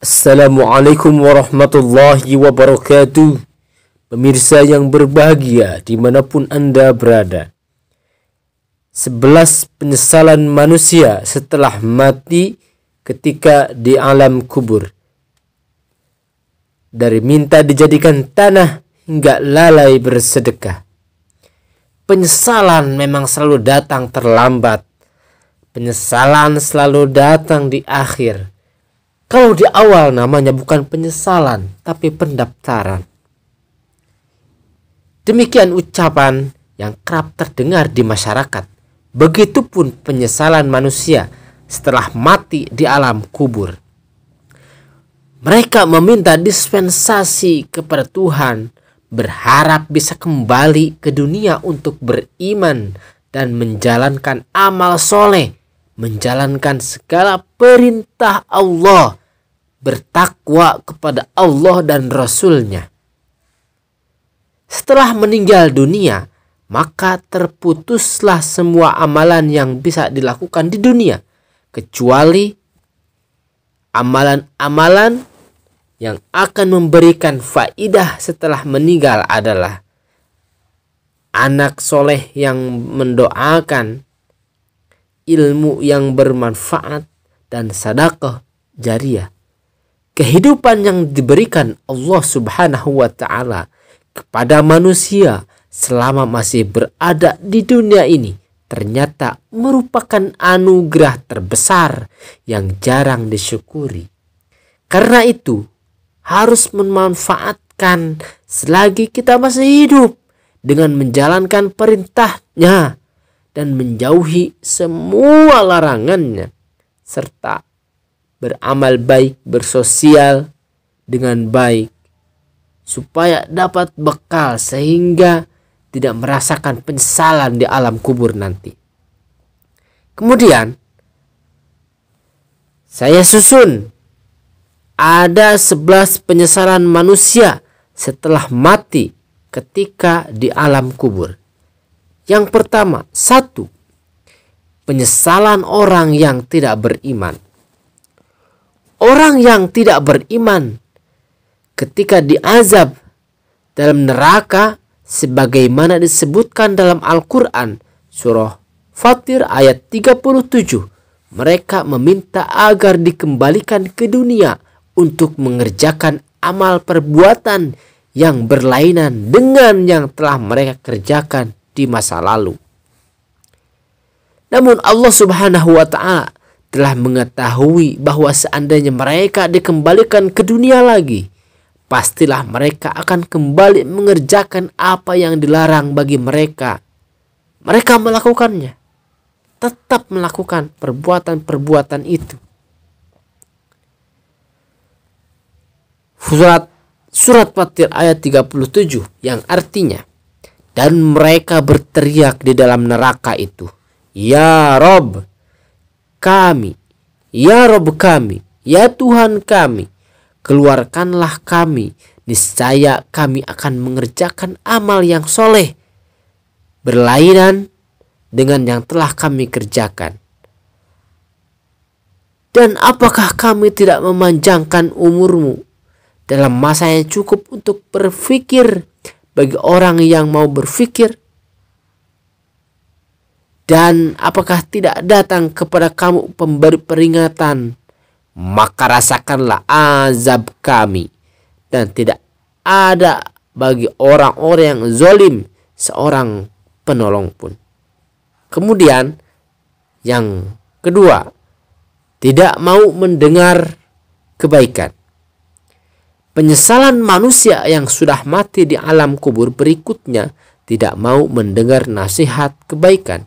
Assalamualaikum warahmatullahi wabarakatuh Pemirsa yang berbahagia dimanapun Anda berada Sebelas penyesalan manusia setelah mati ketika di alam kubur Dari minta dijadikan tanah hingga lalai bersedekah penyesalan memang selalu datang terlambat. Penyesalan selalu datang di akhir. Kalau di awal namanya bukan penyesalan, tapi pendaftaran. Demikian ucapan yang kerap terdengar di masyarakat. Begitupun penyesalan manusia setelah mati di alam kubur. Mereka meminta dispensasi kepada Tuhan berharap bisa kembali ke dunia untuk beriman dan menjalankan amal soleh, menjalankan segala perintah Allah, bertakwa kepada Allah dan Rasul-Nya. Setelah meninggal dunia, maka terputuslah semua amalan yang bisa dilakukan di dunia, kecuali amalan-amalan yang akan memberikan faidah setelah meninggal adalah anak soleh yang mendoakan ilmu yang bermanfaat dan sadaqah jariah. Kehidupan yang diberikan Allah Subhanahu wa taala kepada manusia selama masih berada di dunia ini ternyata merupakan anugerah terbesar yang jarang disyukuri. Karena itu, harus memanfaatkan selagi kita masih hidup dengan menjalankan perintahnya dan menjauhi semua larangannya serta beramal baik bersosial dengan baik supaya dapat bekal sehingga tidak merasakan penyesalan di alam kubur nanti. Kemudian saya susun ada sebelas penyesalan manusia setelah mati ketika di alam kubur. Yang pertama, satu, penyesalan orang yang tidak beriman. Orang yang tidak beriman ketika diazab dalam neraka sebagaimana disebutkan dalam Al-Quran surah Fatir ayat 37. Mereka meminta agar dikembalikan ke dunia untuk mengerjakan amal perbuatan yang berlainan dengan yang telah mereka kerjakan di masa lalu. Namun Allah Subhanahu wa taala telah mengetahui bahwa seandainya mereka dikembalikan ke dunia lagi, pastilah mereka akan kembali mengerjakan apa yang dilarang bagi mereka. Mereka melakukannya. Tetap melakukan perbuatan-perbuatan itu. Surat surat Fatir ayat 37 yang artinya dan mereka berteriak di dalam neraka itu, "Ya Rob kami, ya Rob kami, ya Tuhan kami, keluarkanlah kami, niscaya kami akan mengerjakan amal yang soleh, berlainan dengan yang telah kami kerjakan." Dan apakah kami tidak memanjangkan umurmu dalam masa yang cukup untuk berpikir bagi orang yang mau berpikir dan apakah tidak datang kepada kamu pemberi peringatan maka rasakanlah azab kami dan tidak ada bagi orang-orang yang zolim seorang penolong pun kemudian yang kedua tidak mau mendengar kebaikan Penyesalan manusia yang sudah mati di alam kubur berikutnya tidak mau mendengar nasihat kebaikan.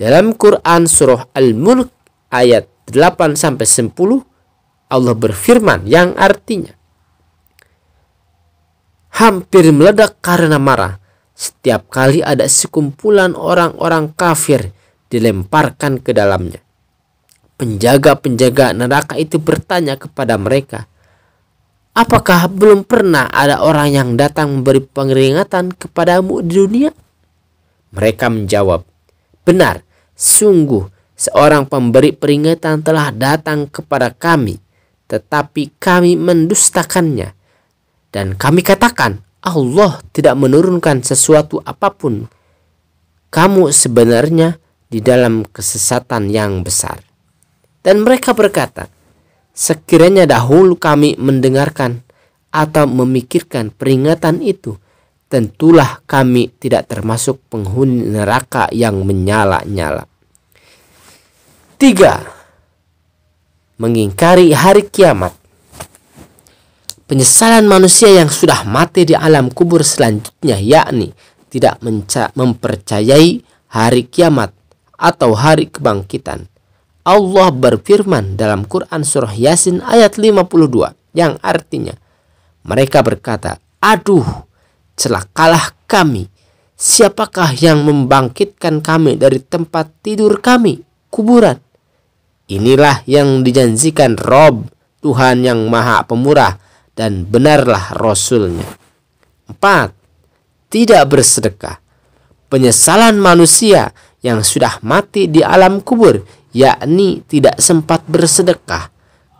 Dalam Quran surah Al-Mulk ayat 8 10 Allah berfirman yang artinya hampir meledak karena marah. Setiap kali ada sekumpulan orang-orang kafir dilemparkan ke dalamnya. Penjaga-penjaga neraka itu bertanya kepada mereka, Apakah belum pernah ada orang yang datang memberi pengeringatan kepadamu di dunia? Mereka menjawab, Benar, sungguh seorang pemberi peringatan telah datang kepada kami, tetapi kami mendustakannya. Dan kami katakan, Allah tidak menurunkan sesuatu apapun. Kamu sebenarnya di dalam kesesatan yang besar. Dan mereka berkata, Sekiranya dahulu kami mendengarkan atau memikirkan peringatan itu, tentulah kami tidak termasuk penghuni neraka yang menyala-nyala. Tiga, mengingkari hari kiamat. Penyesalan manusia yang sudah mati di alam kubur selanjutnya yakni tidak mempercayai hari kiamat atau hari kebangkitan. Allah berfirman dalam Quran surah Yasin ayat 52 yang artinya mereka berkata, "Aduh, celakalah kami. Siapakah yang membangkitkan kami dari tempat tidur kami, kuburan?" Inilah yang dijanjikan Rob, Tuhan yang Maha Pemurah dan benarlah rasulnya. empat Tidak bersedekah. Penyesalan manusia yang sudah mati di alam kubur yakni tidak sempat bersedekah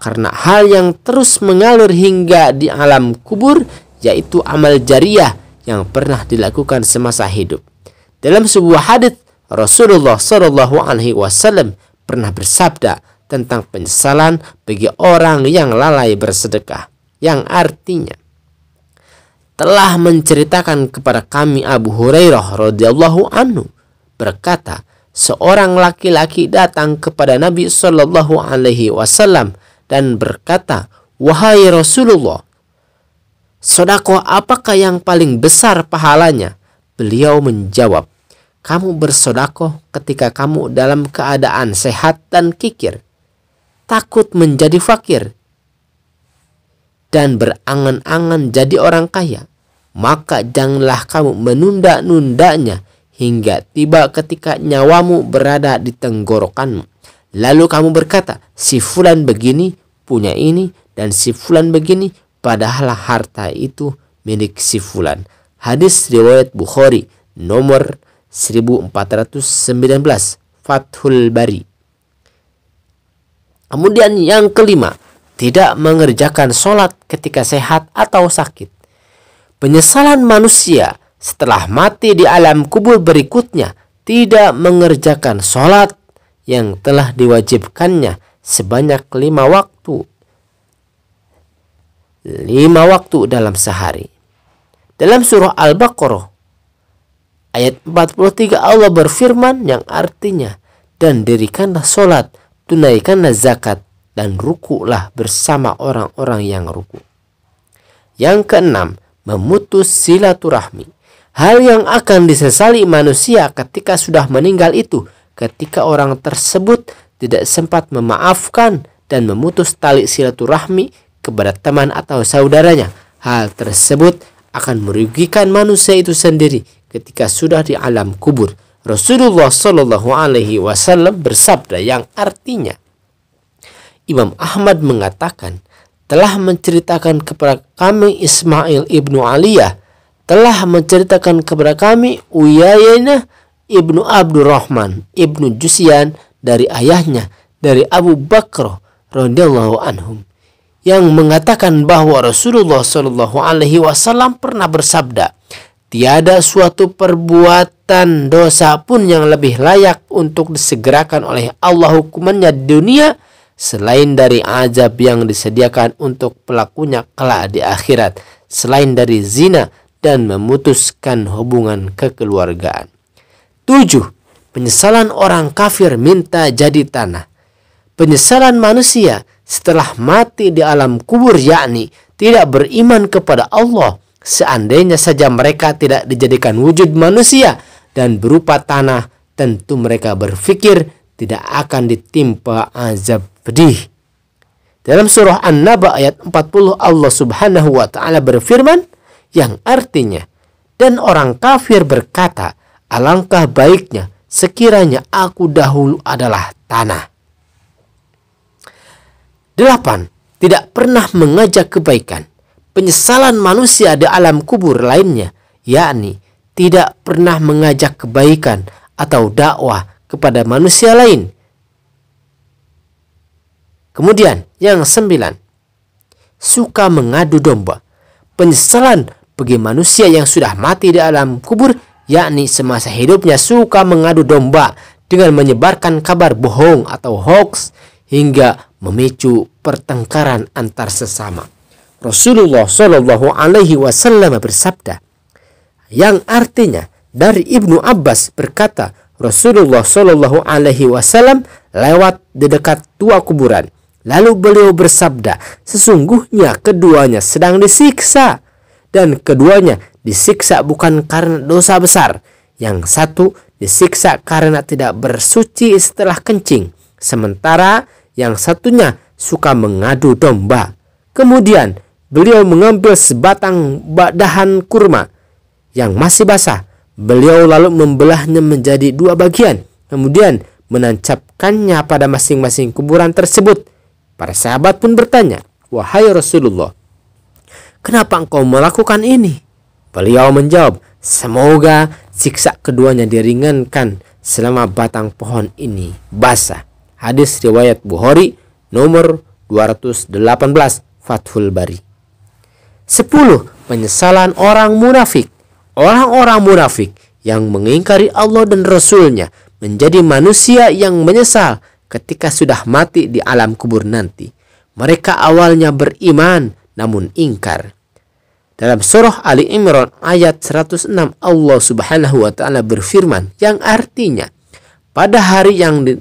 karena hal yang terus mengalir hingga di alam kubur yaitu amal jariah yang pernah dilakukan semasa hidup. Dalam sebuah hadis Rasulullah Shallallahu Alaihi Wasallam pernah bersabda tentang penyesalan bagi orang yang lalai bersedekah, yang artinya telah menceritakan kepada kami Abu Hurairah radhiyallahu anhu berkata, seorang laki-laki datang kepada Nabi Shallallahu Alaihi Wasallam dan berkata, wahai Rasulullah, sodako apakah yang paling besar pahalanya? Beliau menjawab, kamu bersodako ketika kamu dalam keadaan sehat dan kikir, takut menjadi fakir, dan berangan-angan jadi orang kaya, maka janganlah kamu menunda-nundanya hingga tiba ketika nyawamu berada di tenggorokanmu. Lalu kamu berkata, si fulan begini punya ini dan si fulan begini padahal harta itu milik si fulan. Hadis riwayat Bukhari nomor 1419 Fathul Bari. Kemudian yang kelima, tidak mengerjakan sholat ketika sehat atau sakit. Penyesalan manusia setelah mati di alam kubur berikutnya tidak mengerjakan sholat yang telah diwajibkannya sebanyak lima waktu lima waktu dalam sehari dalam surah Al-Baqarah ayat 43 Allah berfirman yang artinya dan dirikanlah sholat tunaikanlah zakat dan rukulah bersama orang-orang yang ruku yang keenam memutus silaturahmi Hal yang akan disesali manusia ketika sudah meninggal itu, ketika orang tersebut tidak sempat memaafkan dan memutus tali silaturahmi kepada teman atau saudaranya. Hal tersebut akan merugikan manusia itu sendiri ketika sudah di alam kubur. Rasulullah Shallallahu Alaihi Wasallam bersabda yang artinya, Imam Ahmad mengatakan telah menceritakan kepada kami Ismail ibnu Aliyah telah menceritakan kepada kami Uyayna ibnu Abdurrahman ibnu Jusyan dari ayahnya dari Abu Bakr radhiyallahu anhum yang mengatakan bahwa Rasulullah Shallallahu Alaihi Wasallam pernah bersabda, tiada suatu perbuatan dosa pun yang lebih layak untuk disegerakan oleh Allah hukumannya di dunia selain dari azab yang disediakan untuk pelakunya kelak di akhirat, selain dari zina dan memutuskan hubungan kekeluargaan. 7. Penyesalan orang kafir minta jadi tanah. Penyesalan manusia setelah mati di alam kubur yakni tidak beriman kepada Allah seandainya saja mereka tidak dijadikan wujud manusia dan berupa tanah tentu mereka berpikir tidak akan ditimpa azab pedih. Dalam surah An-Naba ayat 40 Allah Subhanahu wa taala berfirman, yang artinya, dan orang kafir berkata, alangkah baiknya sekiranya aku dahulu adalah tanah. Delapan, tidak pernah mengajak kebaikan. Penyesalan manusia di alam kubur lainnya, yakni tidak pernah mengajak kebaikan atau dakwah kepada manusia lain. Kemudian, yang sembilan, suka mengadu domba. Penyesalan bagi manusia yang sudah mati di alam kubur, yakni semasa hidupnya suka mengadu domba dengan menyebarkan kabar bohong atau hoax hingga memicu pertengkaran antar sesama. Rasulullah Shallallahu Alaihi Wasallam bersabda, yang artinya dari Ibnu Abbas berkata Rasulullah Shallallahu Alaihi Wasallam lewat di dekat tua kuburan. Lalu beliau bersabda, sesungguhnya keduanya sedang disiksa dan keduanya disiksa bukan karena dosa besar. Yang satu disiksa karena tidak bersuci setelah kencing, sementara yang satunya suka mengadu domba. Kemudian beliau mengambil sebatang badahan kurma yang masih basah. Beliau lalu membelahnya menjadi dua bagian, kemudian menancapkannya pada masing-masing kuburan tersebut. Para sahabat pun bertanya, "Wahai Rasulullah, kenapa engkau melakukan ini? Beliau menjawab, semoga siksa keduanya diringankan selama batang pohon ini basah. Hadis riwayat Bukhari nomor 218 Fathul Bari. 10. Penyesalan orang munafik. Orang-orang munafik yang mengingkari Allah dan Rasulnya menjadi manusia yang menyesal ketika sudah mati di alam kubur nanti. Mereka awalnya beriman, namun ingkar. Dalam surah Ali Imran ayat 106 Allah Subhanahu wa taala berfirman yang artinya pada hari yang di,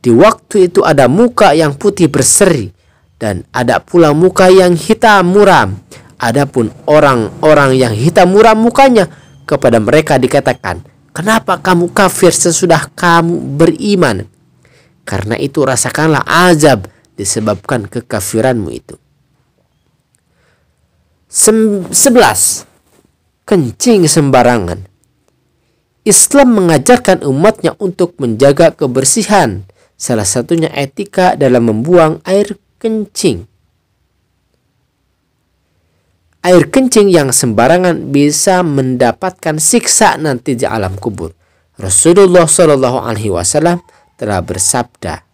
di waktu itu ada muka yang putih berseri dan ada pula muka yang hitam muram. Adapun orang-orang yang hitam muram mukanya kepada mereka dikatakan, "Kenapa kamu kafir sesudah kamu beriman?" Karena itu rasakanlah azab disebabkan kekafiranmu itu. 11. Kencing sembarangan. Islam mengajarkan umatnya untuk menjaga kebersihan, salah satunya etika dalam membuang air kencing. Air kencing yang sembarangan bisa mendapatkan siksa nanti di alam kubur. Rasulullah Shallallahu Alaihi Wasallam telah bersabda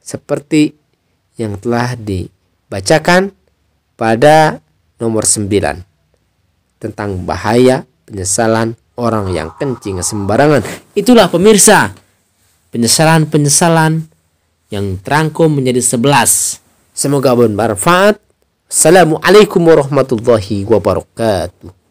seperti yang telah dibacakan pada nomor 9 tentang bahaya penyesalan orang yang kencing sembarangan. Itulah pemirsa penyesalan-penyesalan yang terangkum menjadi 11. Semoga bermanfaat. Assalamualaikum warahmatullahi wabarakatuh.